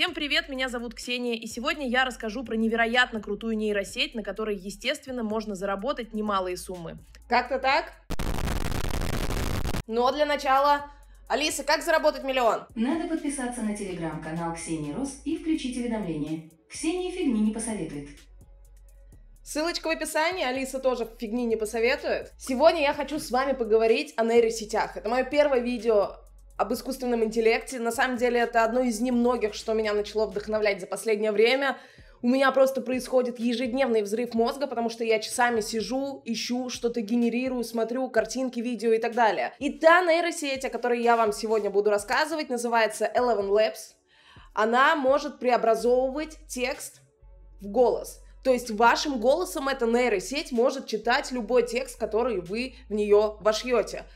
Всем привет, меня зовут Ксения, и сегодня я расскажу про невероятно крутую нейросеть, на которой, естественно, можно заработать немалые суммы. Как-то так? Но для начала Алиса, как заработать миллион? Надо подписаться на телеграм-канал Ксении Рос и включить уведомления. Ксения фигни не посоветует. Ссылочка в описании, Алиса тоже фигни не посоветует. Сегодня я хочу с вами поговорить о нейросетях. Это мое первое видео об искусственном интеллекте. На самом деле это одно из немногих, что меня начало вдохновлять за последнее время. У меня просто происходит ежедневный взрыв мозга, потому что я часами сижу, ищу, что-то генерирую, смотрю картинки, видео и так далее. И та нейросеть, о которой я вам сегодня буду рассказывать, называется Eleven Labs. Она может преобразовывать текст в голос. То есть вашим голосом эта нейросеть может читать любой текст, который вы в нее вошьете.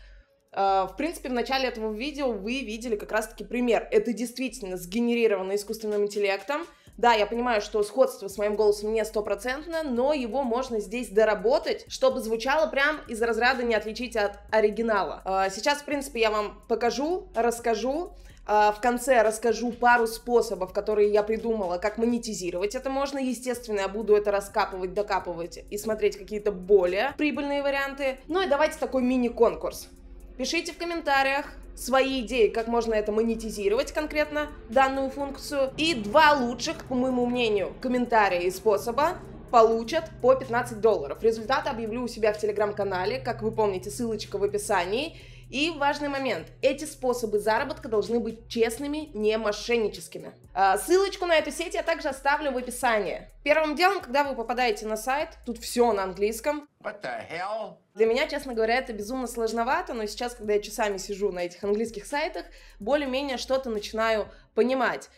Э, в принципе, в начале этого видео вы видели как раз-таки пример. Это действительно сгенерировано искусственным интеллектом. Да, я понимаю, что сходство с моим голосом не стопроцентное, но его можно здесь доработать, чтобы звучало прям из разряда не отличить от оригинала. Э, сейчас, в принципе, я вам покажу, расскажу. Э, в конце расскажу пару способов, которые я придумала, как монетизировать это можно. Естественно, я буду это раскапывать, докапывать и смотреть какие-то более прибыльные варианты. Ну и давайте такой мини-конкурс. Пишите в комментариях свои идеи, как можно это монетизировать конкретно, данную функцию. И два лучших, по моему мнению, комментария и способа получат по 15 долларов. Результаты объявлю у себя в телеграм-канале. Как вы помните, ссылочка в описании. И важный момент. Эти способы заработка должны быть честными, не мошенническими. А, ссылочку на эту сеть я также оставлю в описании. Первым делом, когда вы попадаете на сайт, тут все на английском. What the hell? Для меня, честно говоря, это безумно сложновато, но сейчас, когда я часами сижу на этих английских сайтах, более-менее что-то начинаю понимать.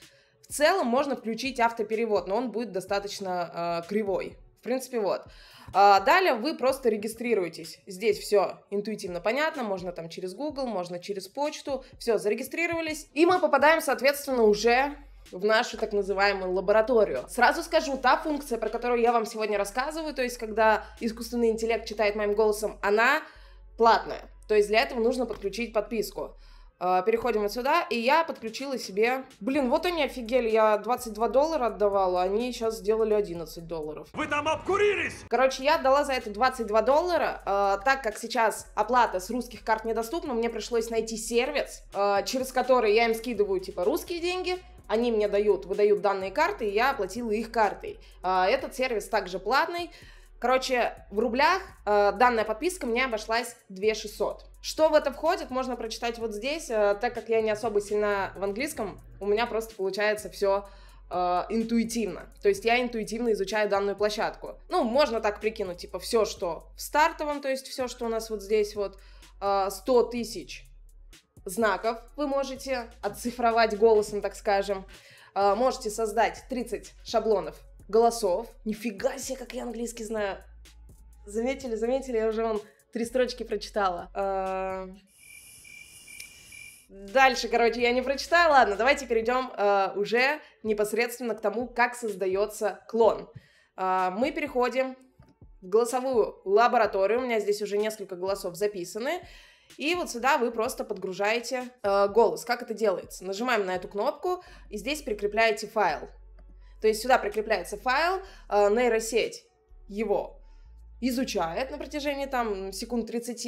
В целом можно включить автоперевод, но он будет достаточно э, кривой принципе, вот. А, далее вы просто регистрируетесь. Здесь все интуитивно понятно. Можно там через Google, можно через почту. Все, зарегистрировались. И мы попадаем, соответственно, уже в нашу так называемую лабораторию. Сразу скажу, та функция, про которую я вам сегодня рассказываю, то есть когда искусственный интеллект читает моим голосом, она платная. То есть для этого нужно подключить подписку. А, переходим отсюда. И я подключила себе... Блин, вот они офигели. Я 22 доллара отдавала, они сейчас сделали 11 долларов. Вы там обкурились! Короче, я отдала за это 22 доллара. Э, так как сейчас оплата с русских карт недоступна, мне пришлось найти сервис, э, через который я им скидываю, типа, русские деньги, они мне дают, выдают данные карты, и я оплатила их картой. Э, этот сервис также платный. Короче, в рублях э, данная подписка мне обошлась 2600. Что в это входит, можно прочитать вот здесь, э, так как я не особо сильно в английском, у меня просто получается все э, интуитивно. То есть я интуитивно изучаю данную площадку. Ну, можно так прикинуть, типа, все, что в стартовом, то есть все, что у нас вот здесь вот 100 э, тысяч знаков вы можете отцифровать голосом, так скажем. Можете создать 30 шаблонов голосов. Нифига себе, как я английский знаю. Заметили, заметили, я уже вам Три строчки прочитала. Эм, дальше, короче, я не прочитаю. Ладно, давайте перейдем э, уже непосредственно к тому, как создается клон. Э, мы переходим в голосовую лабораторию. У меня здесь уже несколько голосов записаны. И вот сюда вы просто подгружаете э, голос. Как это делается? Нажимаем на эту кнопку и здесь прикрепляете файл. То есть сюда прикрепляется файл, э, нейросеть его изучает на протяжении там секунд 30,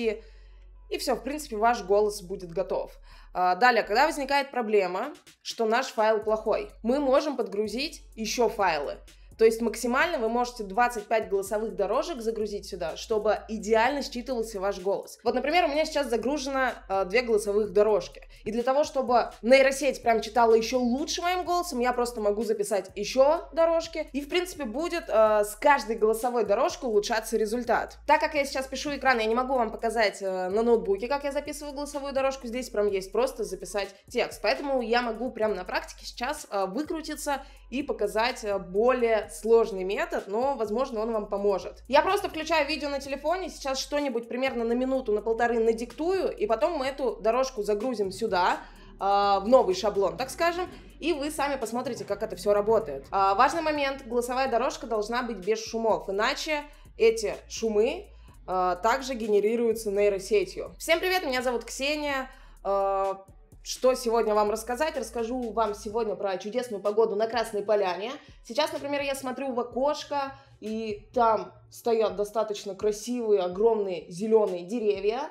и все, в принципе, ваш голос будет готов. А, далее, когда возникает проблема, что наш файл плохой, мы можем подгрузить еще файлы. То есть максимально вы можете 25 голосовых дорожек загрузить сюда, чтобы идеально считывался ваш голос. Вот, например, у меня сейчас загружено э, две голосовых дорожки. И для того, чтобы нейросеть прям читала еще лучше моим голосом, я просто могу записать еще дорожки. И, в принципе, будет э, с каждой голосовой дорожкой улучшаться результат. Так как я сейчас пишу экран, я не могу вам показать э, на ноутбуке, как я записываю голосовую дорожку. Здесь прям есть просто записать текст. Поэтому я могу прям на практике сейчас э, выкрутиться и показать э, более сложный метод, но, возможно, он вам поможет. Я просто включаю видео на телефоне, сейчас что-нибудь примерно на минуту, на полторы надиктую, и потом мы эту дорожку загрузим сюда, а, в новый шаблон, так скажем, и вы сами посмотрите, как это все работает. А, важный момент, голосовая дорожка должна быть без шумов, иначе эти шумы а, также генерируются нейросетью. Всем привет, меня зовут Ксения, что сегодня вам рассказать. Расскажу вам сегодня про чудесную погоду на Красной Поляне. Сейчас, например, я смотрю в окошко, и там стоят достаточно красивые, огромные зеленые деревья.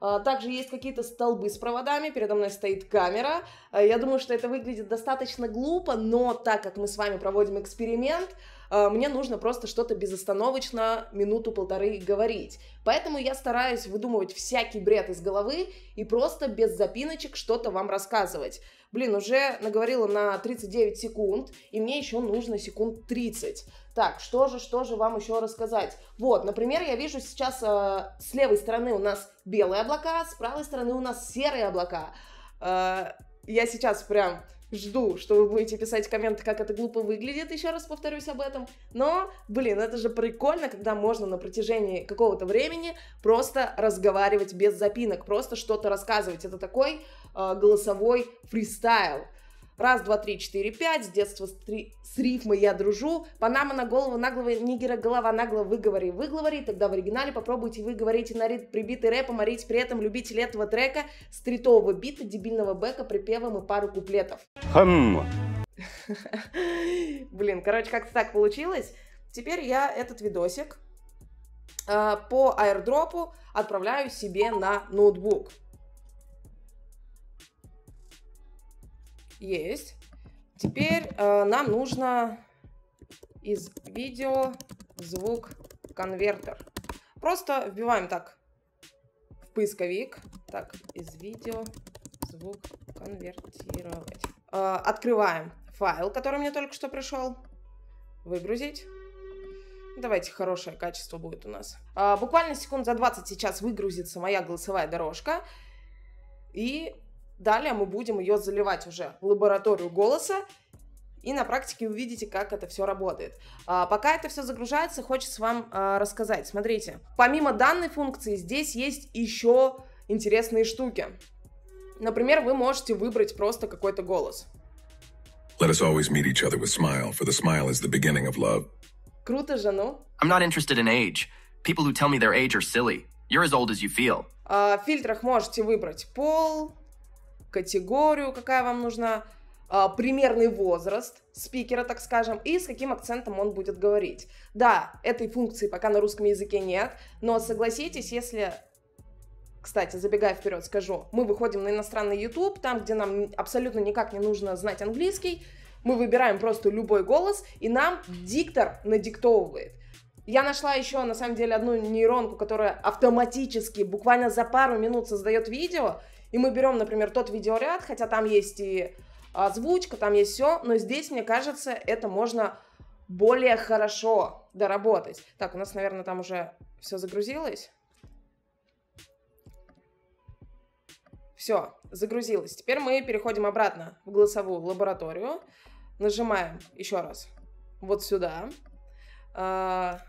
А, также есть какие-то столбы с проводами, передо мной стоит камера. А, я думаю, что это выглядит достаточно глупо, но так как мы с вами проводим эксперимент, Э, мне нужно просто что-то безостановочно минуту-полторы говорить. Поэтому я стараюсь выдумывать всякий бред из головы и просто без запиночек что-то вам рассказывать. Блин, уже наговорила на 39 секунд, и мне еще нужно секунд 30. Так, что же, что же вам еще рассказать? Вот, например, я вижу сейчас э, с левой стороны у нас белые облака, с правой стороны у нас серые облака. Э, я сейчас прям жду, что вы будете писать комменты, как это глупо выглядит, еще раз повторюсь об этом. Но, блин, это же прикольно, когда можно на протяжении какого-то времени просто разговаривать без запинок, просто что-то рассказывать. Это такой э, голосовой фристайл. Раз, два, три, четыре, пять. С детства с, три, с рифмой я дружу. Панама на голову наглого нигера голова нагло выговори, выговори. Тогда в оригинале попробуйте выговорить и на рит прибитый рэп, морить при этом любитель этого трека, стритового бита, дебильного бэка, припевом и пару куплетов. Хм. Блин, короче, как-то так получилось. Теперь я этот видосик а, по аирдропу отправляю себе на ноутбук. Есть. Теперь э, нам нужно из видео звук конвертер. Просто вбиваем так в поисковик. Так, из видео звук конвертировать. Э, открываем файл, который мне только что пришел. Выгрузить. Давайте хорошее качество будет у нас. А, буквально секунд за 20 сейчас выгрузится моя голосовая дорожка. И Далее мы будем ее заливать уже в лабораторию голоса, и на практике увидите, как это все работает. А, пока это все загружается, хочется вам а, рассказать. Смотрите, помимо данной функции, здесь есть еще интересные штуки. Например, вы можете выбрать просто какой-то голос. Let us always meet each other with smile, for the smile is the beginning of love. Круто же, ну? I'm not interested in age. People who tell me their age are silly. You're as old as you feel. А, в фильтрах можете выбрать пол, категорию, какая вам нужна, а, примерный возраст спикера, так скажем, и с каким акцентом он будет говорить. Да, этой функции пока на русском языке нет, но согласитесь, если кстати, забегая вперед, скажу, мы выходим на иностранный YouTube, там, где нам абсолютно никак не нужно знать английский, мы выбираем просто любой голос, и нам диктор надиктовывает. Я нашла еще, на самом деле, одну нейронку, которая автоматически, буквально за пару минут создает видео, и мы берем, например, тот видеоряд, хотя там есть и озвучка, там есть все, но здесь, мне кажется, это можно более хорошо доработать. Так, у нас, наверное, там уже все загрузилось. Все, загрузилось. Теперь мы переходим обратно в голосовую лабораторию. Нажимаем еще раз вот сюда. А,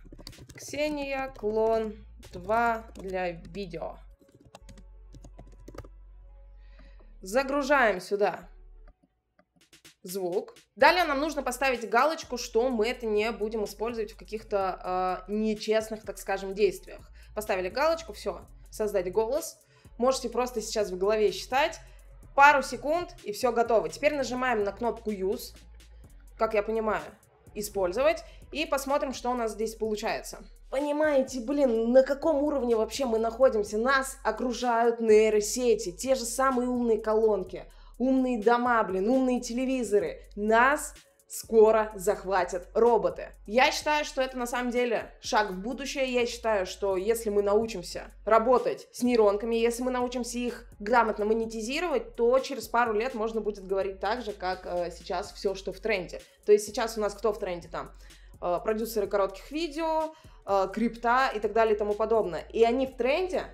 Ксения, клон 2 для видео. Загружаем сюда звук. Далее нам нужно поставить галочку, что мы это не будем использовать в каких-то э, нечестных, так скажем, действиях. Поставили галочку, все, создать голос. Можете просто сейчас в голове считать пару секунд и все готово. Теперь нажимаем на кнопку Use, как я понимаю использовать и посмотрим, что у нас здесь получается. Понимаете, блин, на каком уровне вообще мы находимся? Нас окружают нейросети, те же самые умные колонки, умные дома, блин, умные телевизоры. Нас скоро захватят роботы. Я считаю, что это на самом деле шаг в будущее. Я считаю, что если мы научимся работать с нейронками, если мы научимся их грамотно монетизировать, то через пару лет можно будет говорить так же, как э, сейчас все, что в тренде. То есть сейчас у нас кто в тренде там? Э, продюсеры коротких видео, э, крипта и так далее и тому подобное. И они в тренде,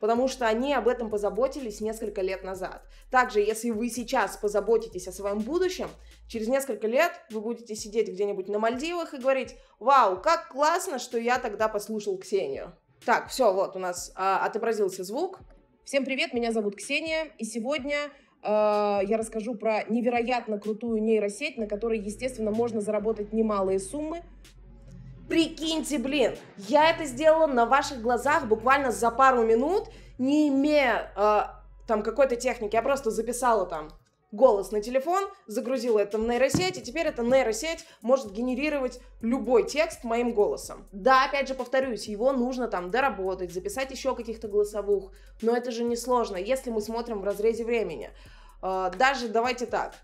потому что они об этом позаботились несколько лет назад. Также, если вы сейчас позаботитесь о своем будущем, через несколько лет вы будете сидеть где-нибудь на Мальдивах и говорить, вау, как классно, что я тогда послушал Ксению. Так, все, вот у нас э, отобразился звук. Всем привет, меня зовут Ксения, и сегодня э, я расскажу про невероятно крутую нейросеть, на которой, естественно, можно заработать немалые суммы, Прикиньте, блин, я это сделала на ваших глазах буквально за пару минут, не имея э, там какой-то техники. Я просто записала там голос на телефон, загрузила это в нейросеть, и теперь эта нейросеть может генерировать любой текст моим голосом. Да, опять же повторюсь, его нужно там доработать, записать еще каких-то голосовых, но это же несложно, если мы смотрим в разрезе времени. Э, даже давайте так,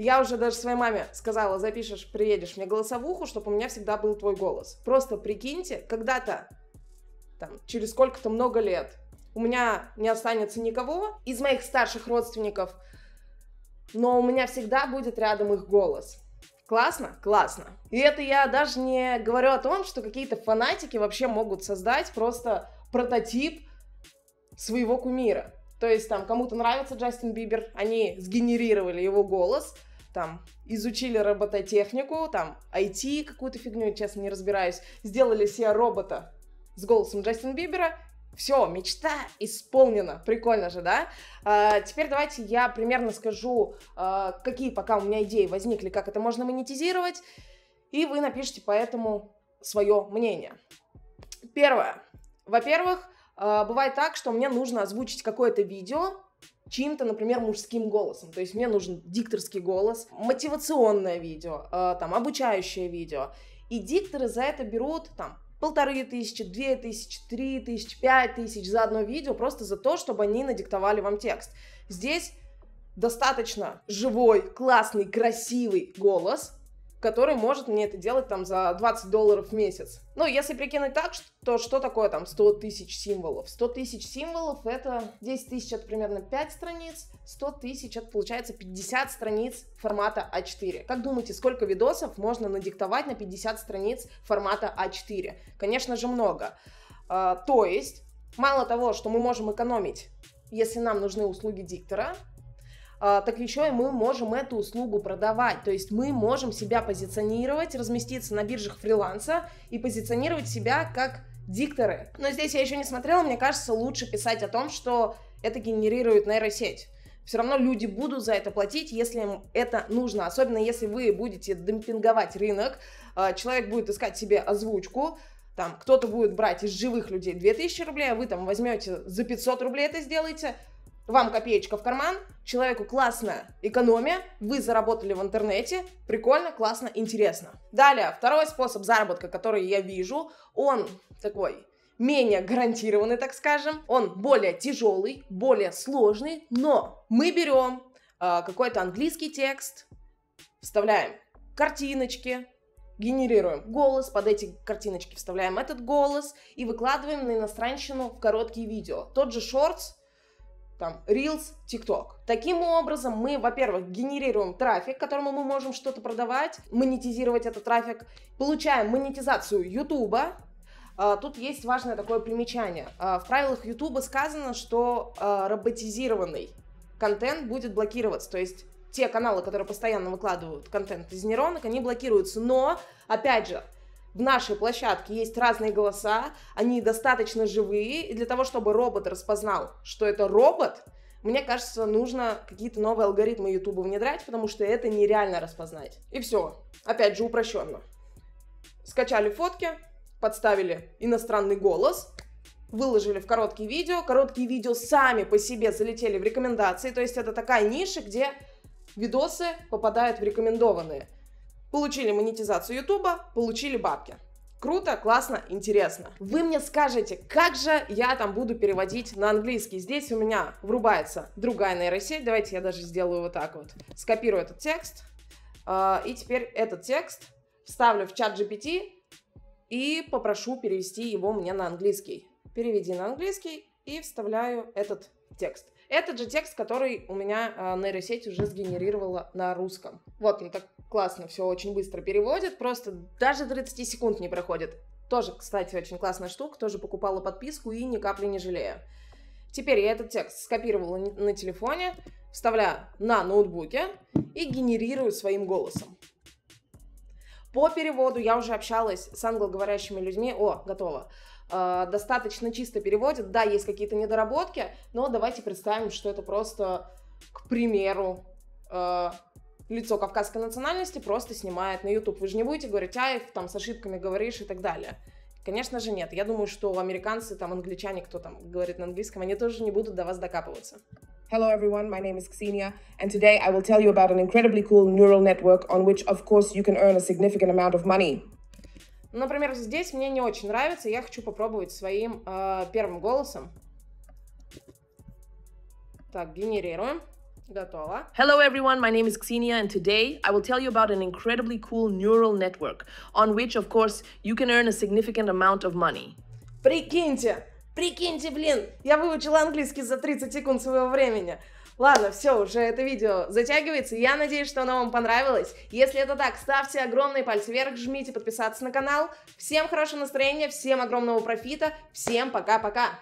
я уже даже своей маме сказала, запишешь, приедешь мне голосовуху, чтобы у меня всегда был твой голос. Просто прикиньте, когда-то, там, через сколько-то много лет, у меня не останется никого из моих старших родственников, но у меня всегда будет рядом их голос. Классно? Классно. И это я даже не говорю о том, что какие-то фанатики вообще могут создать просто прототип своего кумира. То есть там кому-то нравится Джастин Бибер, они сгенерировали его голос – там изучили робототехнику, там IT, какую-то фигню, честно, не разбираюсь, сделали себе робота с голосом Джастин Бибера, все, мечта исполнена. Прикольно же, да? А, теперь давайте я примерно скажу, а, какие пока у меня идеи возникли, как это можно монетизировать, и вы напишите по этому свое мнение. Первое. Во-первых, а, бывает так, что мне нужно озвучить какое-то видео, чьим-то, например, мужским голосом. То есть мне нужен дикторский голос, мотивационное видео, э, там, обучающее видео. И дикторы за это берут там полторы тысячи, две тысячи, три тысячи, пять тысяч за одно видео, просто за то, чтобы они надиктовали вам текст. Здесь достаточно живой, классный, красивый голос – который может мне это делать там за 20 долларов в месяц. Ну, если прикинуть так, то что такое там 100 тысяч символов? 100 тысяч символов это 10 тысяч это примерно 5 страниц, 100 тысяч это получается 50 страниц формата А4. Как думаете, сколько видосов можно надиктовать на 50 страниц формата А4? Конечно же много. А, то есть, мало того, что мы можем экономить, если нам нужны услуги диктора, а, так еще и мы можем эту услугу продавать. То есть мы можем себя позиционировать, разместиться на биржах фриланса и позиционировать себя как дикторы. Но здесь я еще не смотрела, мне кажется, лучше писать о том, что это генерирует нейросеть. Все равно люди будут за это платить, если им это нужно. Особенно если вы будете демпинговать рынок, а, человек будет искать себе озвучку, там кто-то будет брать из живых людей 2000 рублей, а вы там возьмете за 500 рублей это сделаете – вам копеечка в карман, человеку классная экономия, вы заработали в интернете, прикольно, классно, интересно. Далее, второй способ заработка, который я вижу, он такой менее гарантированный, так скажем, он более тяжелый, более сложный, но мы берем э, какой-то английский текст, вставляем картиночки, генерируем голос, под эти картиночки вставляем этот голос и выкладываем на иностранщину в короткие видео. Тот же шортс там, Reels, TikTok. Таким образом, мы, во-первых, генерируем трафик, которому мы можем что-то продавать, монетизировать этот трафик, получаем монетизацию YouTube, а, Тут есть важное такое примечание. А, в правилах YouTube сказано, что а, роботизированный контент будет блокироваться. То есть те каналы, которые постоянно выкладывают контент из нейронок, они блокируются. Но, опять же, в нашей площадке есть разные голоса, они достаточно живые, и для того, чтобы робот распознал, что это робот, мне кажется, нужно какие-то новые алгоритмы YouTube внедрять, потому что это нереально распознать. И все. Опять же, упрощенно. Скачали фотки, подставили иностранный голос, выложили в короткие видео. Короткие видео сами по себе залетели в рекомендации. То есть это такая ниша, где видосы попадают в рекомендованные. Получили монетизацию Ютуба, получили бабки. Круто, классно, интересно. Вы мне скажете, как же я там буду переводить на английский? Здесь у меня врубается другая нейросеть. Давайте я даже сделаю вот так вот. Скопирую этот текст. А, и теперь этот текст вставлю в чат GPT и попрошу перевести его мне на английский. Переведи на английский и вставляю этот текст. Этот же текст, который у меня а, нейросеть уже сгенерировала на русском. Вот он ну так классно все очень быстро переводит, просто даже 30 секунд не проходит. Тоже, кстати, очень классная штука, тоже покупала подписку и ни капли не жалею. Теперь я этот текст скопировала на телефоне, вставляю на ноутбуке и генерирую своим голосом. По переводу я уже общалась с англоговорящими людьми. О, готово. Э, достаточно чисто переводит. Да, есть какие-то недоработки, но давайте представим, что это просто, к примеру, э, лицо кавказской национальности просто снимает на YouTube. Вы же не будете говорить, ай, там с ошибками говоришь и так далее. Конечно же нет. Я думаю, что американцы, там англичане, кто там говорит на английском, они тоже не будут до вас докапываться. Hello everyone, my name is Ksenia, and today I will tell you about an incredibly cool neural network on which, of course, you can earn a significant amount of money. Например, здесь мне не очень нравится, я хочу попробовать своим э, первым голосом. Так, генерируем. Готово. Hello everyone, my name is Xenia and today I will tell you about an incredibly cool neural network on which, of course, you can earn a significant amount of money. Прикиньте, прикиньте, блин, я выучила английский за 30 секунд своего времени. Ладно, все, уже это видео затягивается. Я надеюсь, что оно вам понравилось. Если это так, ставьте огромный палец вверх, жмите подписаться на канал. Всем хорошего настроения, всем огромного профита, всем пока-пока.